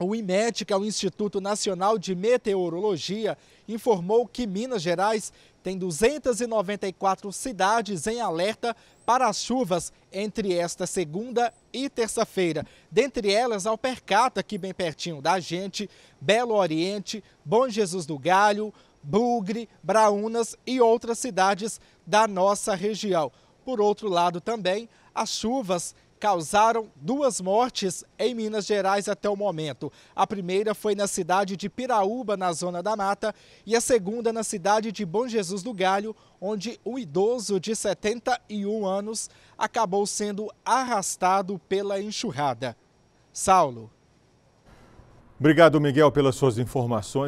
O IMET, que é o Instituto Nacional de Meteorologia, informou que Minas Gerais tem 294 cidades em alerta para as chuvas entre esta segunda e terça-feira. Dentre elas, Alpercata, aqui bem pertinho da gente, Belo Oriente, Bom Jesus do Galho, Bugre, Braunas e outras cidades da nossa região. Por outro lado, também as chuvas causaram duas mortes em Minas Gerais até o momento. A primeira foi na cidade de Piraúba, na Zona da Mata, e a segunda na cidade de Bom Jesus do Galho, onde um idoso de 71 anos acabou sendo arrastado pela enxurrada. Saulo. Obrigado, Miguel, pelas suas informações.